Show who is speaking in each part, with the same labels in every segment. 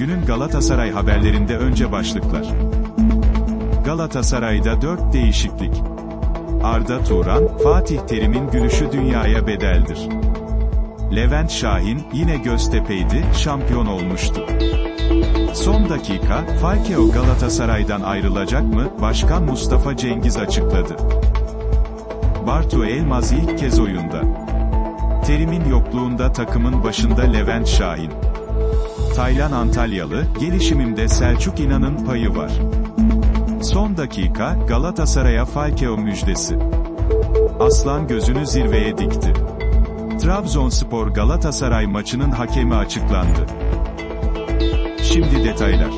Speaker 1: Günün Galatasaray haberlerinde önce başlıklar. Galatasaray'da 4 değişiklik. Arda Turan, Fatih Terim'in gülüşü dünyaya bedeldir. Levent Şahin, yine Göztepe'ydi, şampiyon olmuştu. Son dakika, Falcao Galatasaray'dan ayrılacak mı? Başkan Mustafa Cengiz açıkladı. Bartu Elmaz ilk kez oyunda. Terim'in yokluğunda takımın başında Levent Şahin. Taylan Antalyalı, gelişimimde Selçuk İnan'ın payı var. Son dakika, Galatasaray'a Falcao müjdesi. Aslan gözünü zirveye dikti. Trabzonspor Galatasaray maçının hakemi açıklandı. Şimdi detaylar.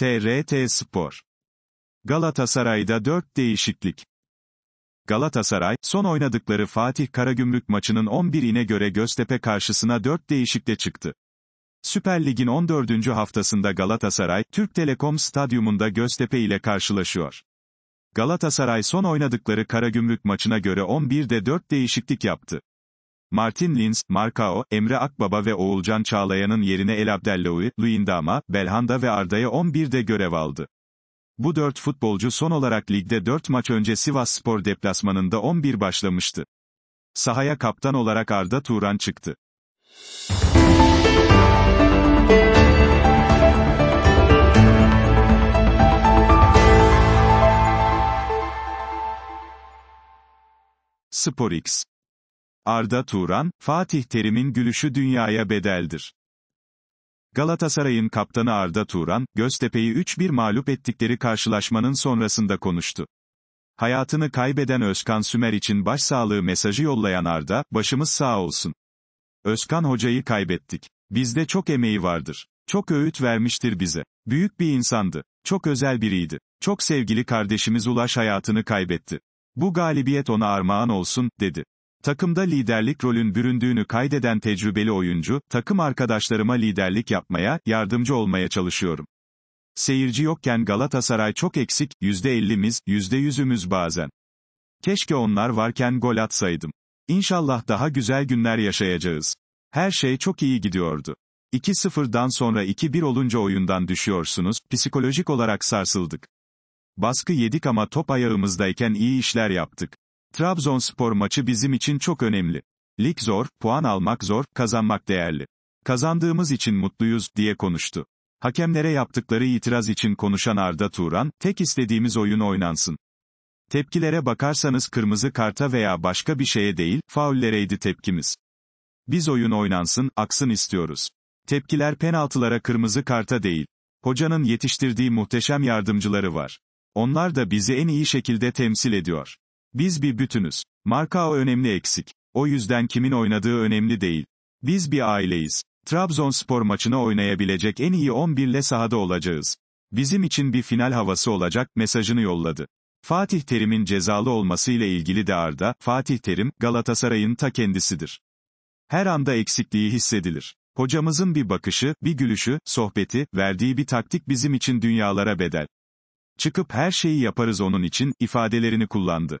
Speaker 1: TRT Spor. Galatasaray'da 4 değişiklik. Galatasaray, son oynadıkları Fatih Karagümrük maçının 11'ine göre Göztepe karşısına 4 değişikte çıktı. Süper Lig'in 14. haftasında Galatasaray, Türk Telekom Stadyumunda Göztepe ile karşılaşıyor. Galatasaray son oynadıkları Karagümrük maçına göre 11'de 4 değişiklik yaptı. Martin Linz, Markao, Emre Akbaba ve Oğulcan Çağlayan'ın yerine El Abdelloui, Luindama, Belhanda ve Arda'ya 11'de görev aldı. Bu dört futbolcu son olarak ligde 4 maç önce Sivas Spor deplasmanında 11 başlamıştı. Sahaya kaptan olarak Arda Turan çıktı. SporX Arda Turan, Fatih Terim'in gülüşü dünyaya bedeldir. Galatasaray'ın kaptanı Arda Turan, Göztepe'yi 3-1 mağlup ettikleri karşılaşmanın sonrasında konuştu. Hayatını kaybeden Özkan Sümer için başsağlığı mesajı yollayan Arda, başımız sağ olsun. Özkan hocayı kaybettik. Bizde çok emeği vardır. Çok öğüt vermiştir bize. Büyük bir insandı. Çok özel biriydi. Çok sevgili kardeşimiz Ulaş hayatını kaybetti. Bu galibiyet ona armağan olsun, dedi. Takımda liderlik rolün büründüğünü kaydeden tecrübeli oyuncu, takım arkadaşlarıma liderlik yapmaya, yardımcı olmaya çalışıyorum. Seyirci yokken Galatasaray çok eksik, %50'miz, %100'ümüz bazen. Keşke onlar varken gol atsaydım. İnşallah daha güzel günler yaşayacağız. Her şey çok iyi gidiyordu. 2-0'dan sonra 2-1 olunca oyundan düşüyorsunuz, psikolojik olarak sarsıldık. Baskı yedik ama top ayağımızdayken iyi işler yaptık. Trabzonspor maçı bizim için çok önemli. Lig zor, puan almak zor, kazanmak değerli. Kazandığımız için mutluyuz, diye konuştu. Hakemlere yaptıkları itiraz için konuşan Arda Turan, tek istediğimiz oyun oynansın. Tepkilere bakarsanız kırmızı karta veya başka bir şeye değil, faullereydi tepkimiz. Biz oyun oynansın, aksın istiyoruz. Tepkiler penaltılara kırmızı karta değil. Hocanın yetiştirdiği muhteşem yardımcıları var. Onlar da bizi en iyi şekilde temsil ediyor. Biz bir bütünüz. Marka o önemli eksik. O yüzden kimin oynadığı önemli değil. Biz bir aileyiz. Trabzonspor maçını oynayabilecek en iyi 11 ile sahada olacağız. Bizim için bir final havası olacak mesajını yolladı. Fatih Terim'in cezalı olması ile ilgili de Arda, Fatih Terim, Galatasaray'ın ta kendisidir. Her anda eksikliği hissedilir. Hocamızın bir bakışı, bir gülüşü, sohbeti, verdiği bir taktik bizim için dünyalara bedel. Çıkıp her şeyi yaparız onun için, ifadelerini kullandı.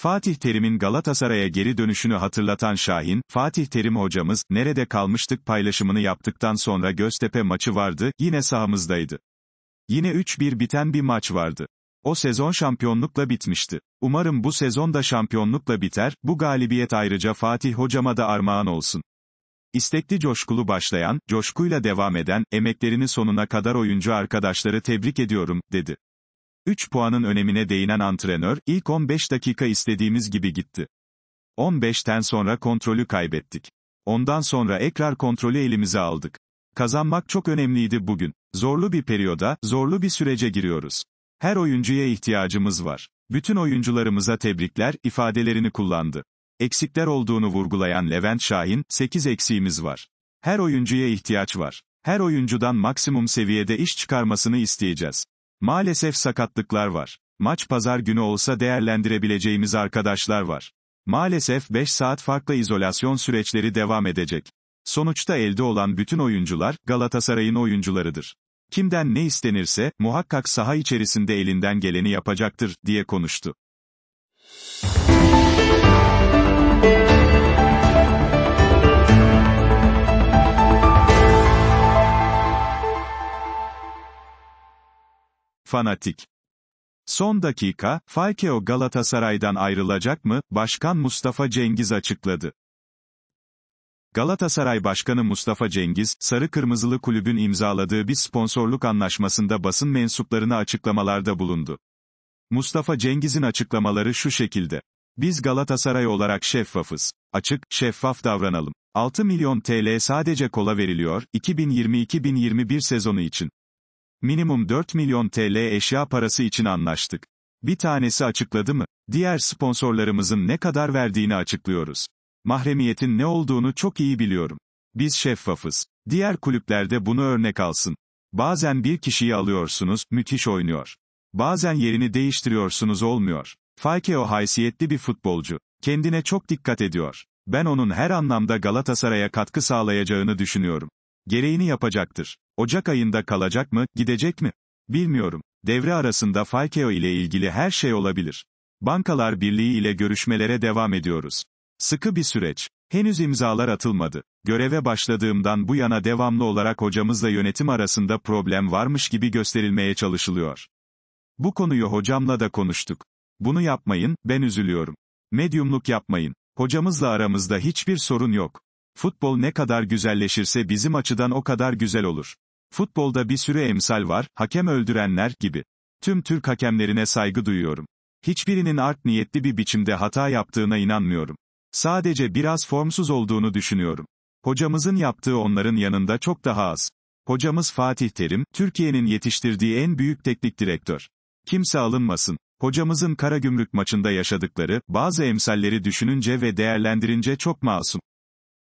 Speaker 1: Fatih Terim'in Galatasaray'a geri dönüşünü hatırlatan Şahin, Fatih Terim hocamız, nerede kalmıştık paylaşımını yaptıktan sonra Göztepe maçı vardı, yine sahamızdaydı. Yine 3-1 biten bir maç vardı. O sezon şampiyonlukla bitmişti. Umarım bu sezon da şampiyonlukla biter, bu galibiyet ayrıca Fatih hocama da armağan olsun. İstekli coşkulu başlayan, coşkuyla devam eden, emeklerini sonuna kadar oyuncu arkadaşları tebrik ediyorum, dedi. 3 puanın önemine değinen antrenör, ilk 15 dakika istediğimiz gibi gitti. 15'ten sonra kontrolü kaybettik. Ondan sonra ekrar kontrolü elimize aldık. Kazanmak çok önemliydi bugün. Zorlu bir periyoda, zorlu bir sürece giriyoruz. Her oyuncuya ihtiyacımız var. Bütün oyuncularımıza tebrikler, ifadelerini kullandı. Eksikler olduğunu vurgulayan Levent Şahin, 8 eksiğimiz var. Her oyuncuya ihtiyaç var. Her oyuncudan maksimum seviyede iş çıkarmasını isteyeceğiz. Maalesef sakatlıklar var. Maç pazar günü olsa değerlendirebileceğimiz arkadaşlar var. Maalesef 5 saat farklı izolasyon süreçleri devam edecek. Sonuçta elde olan bütün oyuncular, Galatasaray'ın oyuncularıdır. Kimden ne istenirse, muhakkak saha içerisinde elinden geleni yapacaktır, diye konuştu. fanatik. Son dakika, Falkeo Galatasaray'dan ayrılacak mı? Başkan Mustafa Cengiz açıkladı. Galatasaray Başkanı Mustafa Cengiz, Sarı Kırmızılı Kulübün imzaladığı bir sponsorluk anlaşmasında basın mensuplarına açıklamalarda bulundu. Mustafa Cengiz'in açıklamaları şu şekilde. Biz Galatasaray olarak şeffafız. Açık, şeffaf davranalım. 6 milyon TL sadece kola veriliyor, 2020-2021 sezonu için minimum 4 milyon TL eşya parası için anlaştık. Bir tanesi açıkladı mı? Diğer sponsorlarımızın ne kadar verdiğini açıklıyoruz. Mahremiyetin ne olduğunu çok iyi biliyorum. Biz şeffafız. Diğer kulüplerde bunu örnek alsın. Bazen bir kişiyi alıyorsunuz, müthiş oynuyor. Bazen yerini değiştiriyorsunuz olmuyor. Falcao haysiyetli bir futbolcu. Kendine çok dikkat ediyor. Ben onun her anlamda Galatasaray'a katkı sağlayacağını düşünüyorum. Gereğini yapacaktır. Ocak ayında kalacak mı, gidecek mi? Bilmiyorum. Devre arasında Falcao ile ilgili her şey olabilir. Bankalar Birliği ile görüşmelere devam ediyoruz. Sıkı bir süreç. Henüz imzalar atılmadı. Göreve başladığımdan bu yana devamlı olarak hocamızla yönetim arasında problem varmış gibi gösterilmeye çalışılıyor. Bu konuyu hocamla da konuştuk. Bunu yapmayın, ben üzülüyorum. Medyumluk yapmayın. Hocamızla aramızda hiçbir sorun yok. Futbol ne kadar güzelleşirse bizim açıdan o kadar güzel olur. Futbolda bir sürü emsal var, hakem öldürenler gibi. Tüm Türk hakemlerine saygı duyuyorum. Hiçbirinin art niyetli bir biçimde hata yaptığına inanmıyorum. Sadece biraz formsuz olduğunu düşünüyorum. Hocamızın yaptığı onların yanında çok daha az. Hocamız Fatih Terim, Türkiye'nin yetiştirdiği en büyük teknik direktör. Kimse alınmasın. Hocamızın Karagümrük maçında yaşadıkları, bazı emsalleri düşününce ve değerlendirince çok masum.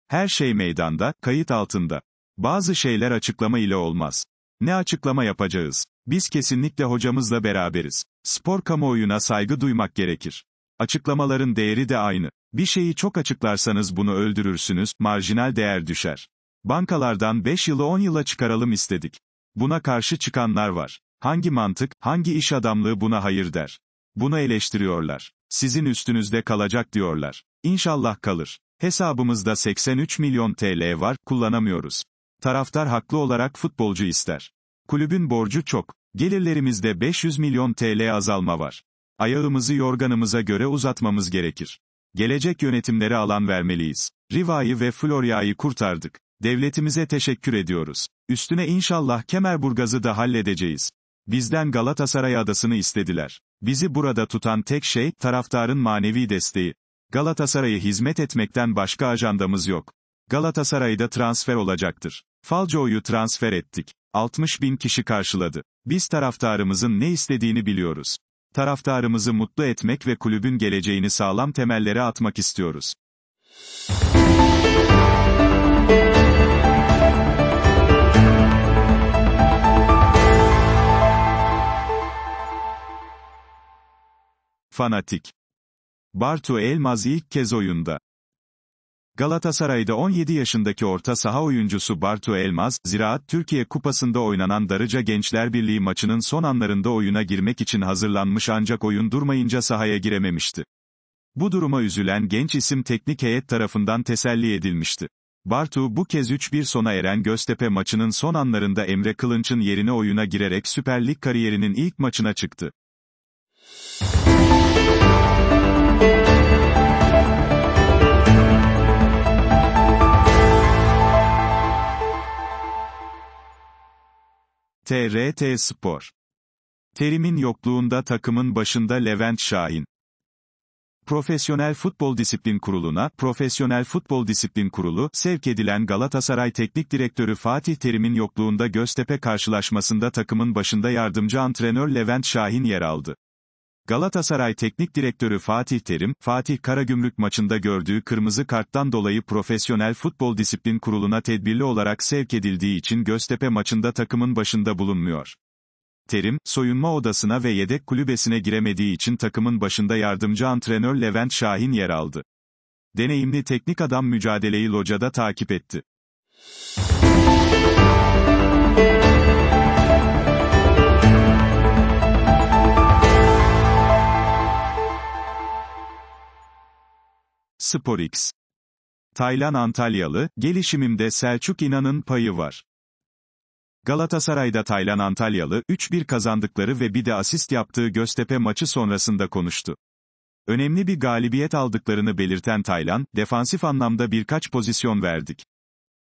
Speaker 1: Her şey meydanda, kayıt altında. Bazı şeyler açıklama ile olmaz. Ne açıklama yapacağız? Biz kesinlikle hocamızla beraberiz. Spor kamuoyuna saygı duymak gerekir. Açıklamaların değeri de aynı. Bir şeyi çok açıklarsanız bunu öldürürsünüz, marjinal değer düşer. Bankalardan 5 yılı 10 yıla çıkaralım istedik. Buna karşı çıkanlar var. Hangi mantık, hangi iş adamlığı buna hayır der? Bunu eleştiriyorlar. Sizin üstünüzde kalacak diyorlar. İnşallah kalır. Hesabımızda 83 milyon TL var, kullanamıyoruz. Taraftar haklı olarak futbolcu ister. Kulübün borcu çok. Gelirlerimizde 500 milyon TL azalma var. Ayağımızı yorganımıza göre uzatmamız gerekir. Gelecek yönetimlere alan vermeliyiz. Riva'yı ve Florya'yı kurtardık. Devletimize teşekkür ediyoruz. Üstüne inşallah Kemerburgaz'ı da halledeceğiz. Bizden Galatasaray adasını istediler. Bizi burada tutan tek şey, taraftarın manevi desteği. Galatasaray'a hizmet etmekten başka ajandamız yok. Galatasaray'da transfer olacaktır. Falcao'yu transfer ettik. 60 bin kişi karşıladı. Biz taraftarımızın ne istediğini biliyoruz. Taraftarımızı mutlu etmek ve kulübün geleceğini sağlam temellere atmak istiyoruz. Fanatik Bartu Elmaz ilk kez oyunda. Galatasaray'da 17 yaşındaki orta saha oyuncusu Bartu Elmaz, Ziraat Türkiye Kupası'nda oynanan Darıca Gençler Birliği maçının son anlarında oyuna girmek için hazırlanmış ancak oyun durmayınca sahaya girememişti. Bu duruma üzülen genç isim teknik heyet tarafından teselli edilmişti. Bartu bu kez 3-1 sona eren Göztepe maçının son anlarında Emre Kılınç'ın yerine oyuna girerek Süper Lig kariyerinin ilk maçına çıktı. TRT Spor. Terim'in yokluğunda takımın başında Levent Şahin. Profesyonel Futbol Disiplin Kurulu'na, Profesyonel Futbol Disiplin Kurulu, sevk edilen Galatasaray Teknik Direktörü Fatih Terim'in yokluğunda Göztepe karşılaşmasında takımın başında yardımcı antrenör Levent Şahin yer aldı. Galatasaray Teknik Direktörü Fatih Terim, Fatih Karagümrük maçında gördüğü kırmızı karttan dolayı Profesyonel Futbol Disiplin Kurulu'na tedbirli olarak sevk edildiği için Göztepe maçında takımın başında bulunmuyor. Terim, soyunma odasına ve yedek kulübesine giremediği için takımın başında yardımcı antrenör Levent Şahin yer aldı. Deneyimli teknik adam mücadeleyi locada takip etti. SporX. Taylan Antalyalı, gelişimimde Selçuk İnan'ın payı var. Galatasaray'da Taylan Antalyalı, 3-1 kazandıkları ve bir de asist yaptığı Göztepe maçı sonrasında konuştu. Önemli bir galibiyet aldıklarını belirten Taylan, defansif anlamda birkaç pozisyon verdik.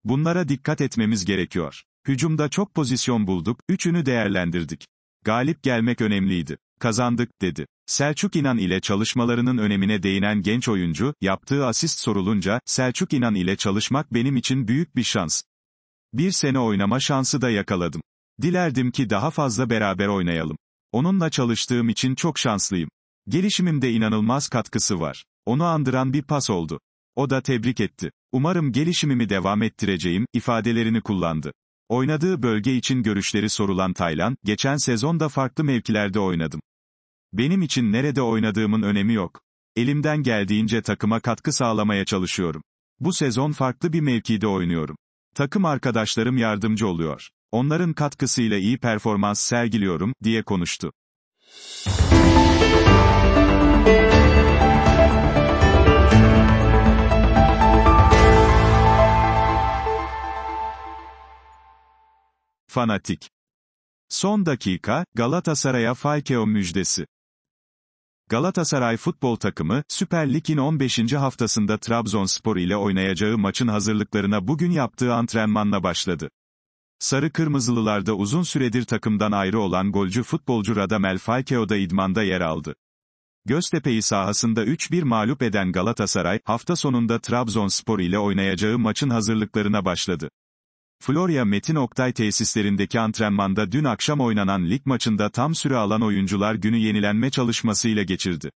Speaker 1: Bunlara dikkat etmemiz gerekiyor. Hücumda çok pozisyon bulduk, üçünü değerlendirdik. Galip gelmek önemliydi. Kazandık, dedi. Selçuk İnan ile çalışmalarının önemine değinen genç oyuncu, yaptığı asist sorulunca, Selçuk İnan ile çalışmak benim için büyük bir şans. Bir sene oynama şansı da yakaladım. Dilerdim ki daha fazla beraber oynayalım. Onunla çalıştığım için çok şanslıyım. Gelişimimde inanılmaz katkısı var. Onu andıran bir pas oldu. O da tebrik etti. Umarım gelişimimi devam ettireceğim, ifadelerini kullandı. Oynadığı bölge için görüşleri sorulan Taylan, geçen sezonda farklı mevkilerde oynadım. Benim için nerede oynadığımın önemi yok. Elimden geldiğince takıma katkı sağlamaya çalışıyorum. Bu sezon farklı bir mevkide oynuyorum. Takım arkadaşlarım yardımcı oluyor. Onların katkısıyla iyi performans sergiliyorum, diye konuştu. Fanatik. Son dakika, Galatasaray'a Falcao müjdesi. Galatasaray futbol takımı, Süper Lig'in 15. haftasında Trabzonspor ile oynayacağı maçın hazırlıklarına bugün yaptığı antrenmanla başladı. Sarı Kırmızılılarda uzun süredir takımdan ayrı olan golcü futbolcu Radamel Falcao da idmanda yer aldı. Göztepe'yi sahasında 3-1 mağlup eden Galatasaray, hafta sonunda Trabzonspor ile oynayacağı maçın hazırlıklarına başladı. Florya Metin Oktay tesislerindeki antrenmanda dün akşam oynanan lig maçında tam süre alan oyuncular günü yenilenme çalışmasıyla geçirdi.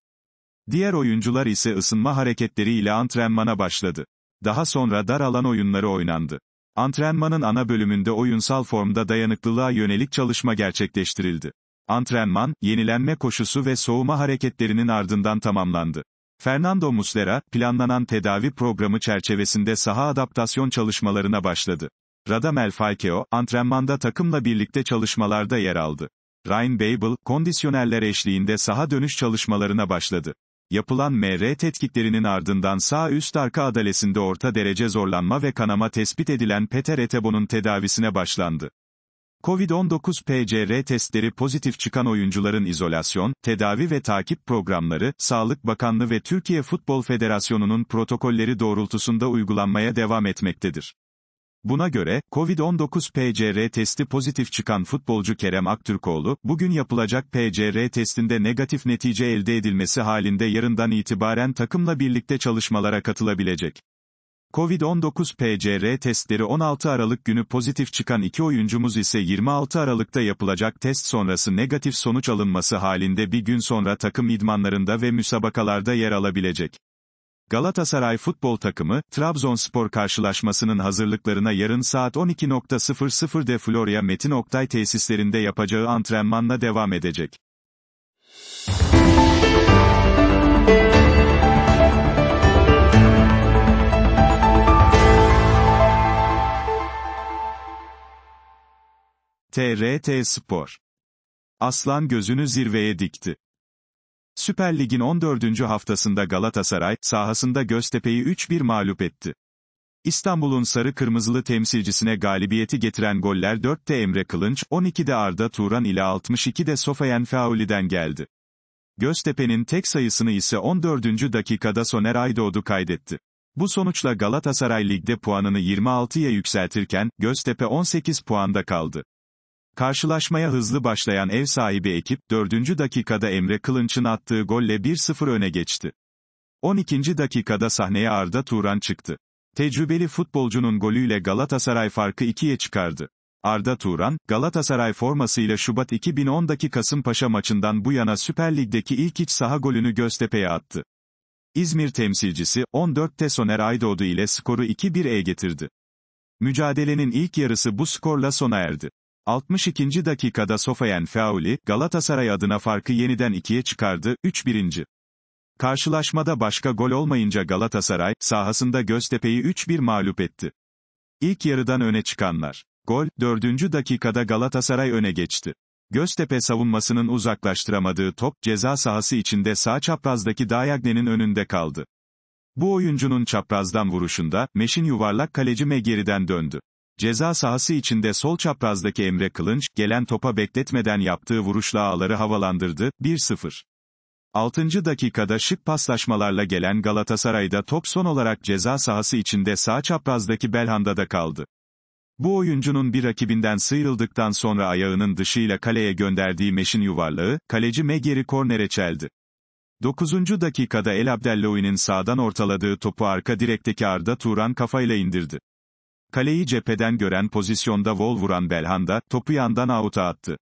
Speaker 1: Diğer oyuncular ise ısınma hareketleriyle antrenmana başladı. Daha sonra dar alan oyunları oynandı. Antrenmanın ana bölümünde oyunsal formda dayanıklılığa yönelik çalışma gerçekleştirildi. Antrenman, yenilenme koşusu ve soğuma hareketlerinin ardından tamamlandı. Fernando Muslera, planlanan tedavi programı çerçevesinde saha adaptasyon çalışmalarına başladı. Radamel Falcao, antrenmanda takımla birlikte çalışmalarda yer aldı. Ryan Babel, kondisyonerler eşliğinde saha dönüş çalışmalarına başladı. Yapılan MR tetkiklerinin ardından sağ üst arka adalesinde orta derece zorlanma ve kanama tespit edilen Peter Etebon'un tedavisine başlandı. Covid-19 PCR testleri pozitif çıkan oyuncuların izolasyon, tedavi ve takip programları, Sağlık Bakanlığı ve Türkiye Futbol Federasyonu'nun protokolleri doğrultusunda uygulanmaya devam etmektedir. Buna göre, COVID-19 PCR testi pozitif çıkan futbolcu Kerem Aktürkoğlu, bugün yapılacak PCR testinde negatif netice elde edilmesi halinde yarından itibaren takımla birlikte çalışmalara katılabilecek. COVID-19 PCR testleri 16 Aralık günü pozitif çıkan iki oyuncumuz ise 26 Aralık'ta yapılacak test sonrası negatif sonuç alınması halinde bir gün sonra takım idmanlarında ve müsabakalarda yer alabilecek. Galatasaray futbol takımı, Trabzonspor karşılaşmasının hazırlıklarına yarın saat 12.00'de Florya Metin Oktay tesislerinde yapacağı antrenmanla devam edecek. TRT Spor Aslan gözünü zirveye dikti. Süper Lig'in 14. haftasında Galatasaray, sahasında Göztepe'yi 3-1 mağlup etti. İstanbul'un sarı kırmızılı temsilcisine galibiyeti getiren goller 4'te Emre Kılınç, 12'de Arda Turan ile 62'de Sofayen Fauli'den geldi. Göztepe'nin tek sayısını ise 14. dakikada Soner Aydoğdu kaydetti. Bu sonuçla Galatasaray ligde puanını 26'ya yükseltirken, Göztepe 18 puanda kaldı. Karşılaşmaya hızlı başlayan ev sahibi ekip, 4. dakikada Emre Kılınç'ın attığı golle 1-0 öne geçti. 12. dakikada sahneye Arda Turan çıktı. Tecrübeli futbolcunun golüyle Galatasaray farkı 2'ye çıkardı. Arda Turan, Galatasaray formasıyla Şubat 2010'daki Kasımpaşa maçından bu yana Süper Lig'deki ilk iç saha golünü Göztepe'ye attı. İzmir temsilcisi, 14'te Soner Aydoğdu ile skoru 2-1'e getirdi. Mücadelenin ilk yarısı bu skorla sona erdi. 62. dakikada Sofayen Feauli, Galatasaray adına farkı yeniden ikiye çıkardı, 3-1. Karşılaşmada başka gol olmayınca Galatasaray, sahasında Göztepe'yi 3-1 mağlup etti. İlk yarıdan öne çıkanlar. Gol, 4. dakikada Galatasaray öne geçti. Göztepe savunmasının uzaklaştıramadığı top, ceza sahası içinde sağ çaprazdaki Dayagne'nin önünde kaldı. Bu oyuncunun çaprazdan vuruşunda, Meş'in yuvarlak kaleci Megeri'den döndü. Ceza sahası içinde sol çaprazdaki Emre Kılınç, gelen topa bekletmeden yaptığı vuruşla ağları havalandırdı, 1-0. 6. dakikada şık paslaşmalarla gelen Galatasaray'da top son olarak ceza sahası içinde sağ çaprazdaki Belhanda'da kaldı. Bu oyuncunun bir rakibinden sıyrıldıktan sonra ayağının dışıyla kaleye gönderdiği meşin yuvarlığı kaleci Megeri kornere çeldi. 9. dakikada El Abdelloi'nin sağdan ortaladığı topu arka direkteki Arda Turan kafayla indirdi. Kaleyi cepheden gören pozisyonda vol vuran Belhanda, topu yandan out'a attı.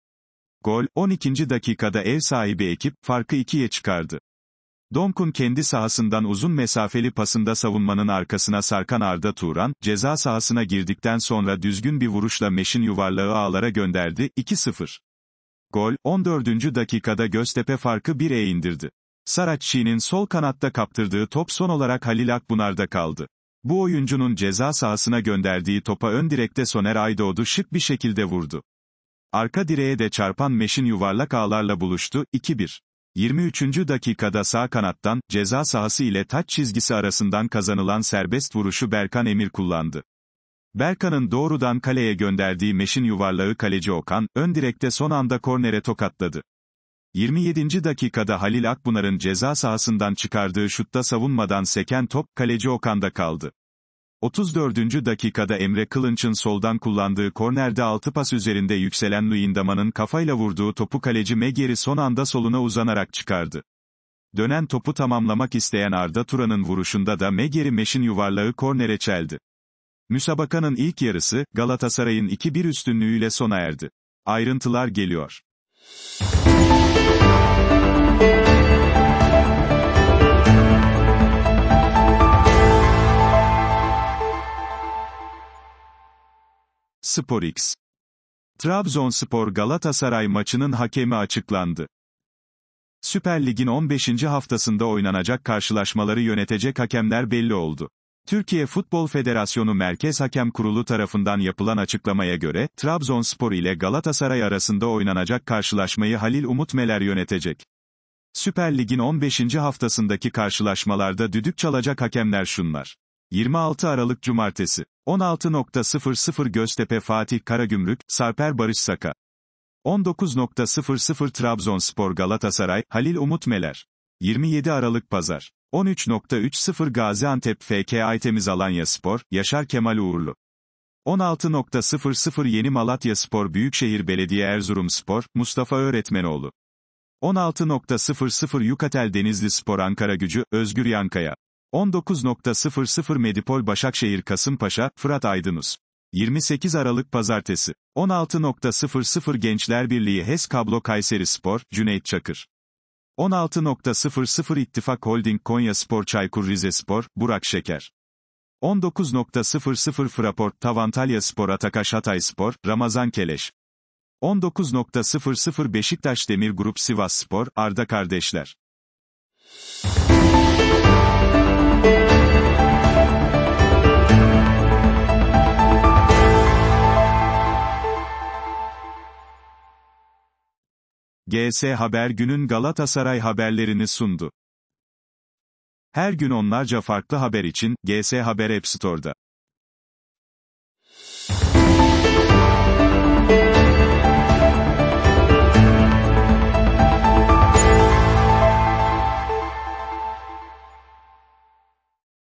Speaker 1: Gol, 12. dakikada ev sahibi ekip, farkı ikiye çıkardı. Donkun kendi sahasından uzun mesafeli pasında savunmanın arkasına sarkan Arda Turan, ceza sahasına girdikten sonra düzgün bir vuruşla meşin yuvarlığı ağlara gönderdi, 2-0. Gol, 14. dakikada Göztepe farkı 1'e indirdi. Saracchi'nin sol kanatta kaptırdığı top son olarak Halil Akbunar'da kaldı. Bu oyuncunun ceza sahasına gönderdiği topa ön direkte Soner Aydoğdu şık bir şekilde vurdu. Arka direğe de çarpan meşin yuvarlak ağlarla buluştu, 2-1. 23. dakikada sağ kanattan, ceza sahası ile taç çizgisi arasından kazanılan serbest vuruşu Berkan Emir kullandı. Berkan'ın doğrudan kaleye gönderdiği meşin yuvarlağı kaleci Okan, ön direkte son anda kornere tokatladı. 27. dakikada Halil Akbunar'ın ceza sahasından çıkardığı şutta savunmadan seken top, kaleci Okan'da kaldı. 34. dakikada Emre Kılınç'ın soldan kullandığı kornerde altı pas üzerinde yükselen Luyendama'nın kafayla vurduğu topu kaleci Megeri son anda soluna uzanarak çıkardı. Dönen topu tamamlamak isteyen Arda Turan'ın vuruşunda da Megeri Meş'in yuvarlağı kornere çeldi. Müsabakanın ilk yarısı, Galatasaray'ın 2-1 üstünlüğüyle sona erdi. Ayrıntılar geliyor. SporX. Trabzonspor Galatasaray maçının hakemi açıklandı. Süper Lig'in 15. haftasında oynanacak karşılaşmaları yönetecek hakemler belli oldu. Türkiye Futbol Federasyonu Merkez Hakem Kurulu tarafından yapılan açıklamaya göre, Trabzonspor ile Galatasaray arasında oynanacak karşılaşmayı Halil Umut Meler yönetecek. Süper Lig'in 15. haftasındaki karşılaşmalarda düdük çalacak hakemler şunlar. 26 Aralık Cumartesi. 16.00 Göztepe Fatih Karagümrük, Sarper Barış Saka. 19.00 Trabzonspor Galatasaray, Halil Umut Meler. 27 Aralık Pazar. 13.30 Gaziantep FK Aytemiz Alanya Spor, Yaşar Kemal Uğurlu. 16.00 Yeni Malatya Spor Büyükşehir Belediye Erzurum Spor, Mustafa Öğretmenoğlu. 16.00 Yukatel Denizli Spor Ankara Gücü, Özgür Yankaya. 19.00 Medipol Başakşehir Kasımpaşa, Fırat Aydınus. 28 Aralık Pazartesi. 16.00 Gençler Birliği HES Kablo Kayseri Spor, Cüneyt Çakır. 16.00 İttifak Holding Konya Spor Çaykur Rizespor, Burak Şeker. 19.00 Fraport Tavantalya Spor Atakaş Hatay Spor, Ramazan Keleş. 19.00 Beşiktaş Demir Grup Sivas Spor, Arda Kardeşler. GS Haber günün Galatasaray haberlerini sundu. Her gün onlarca farklı haber için GS Haber App Store'da.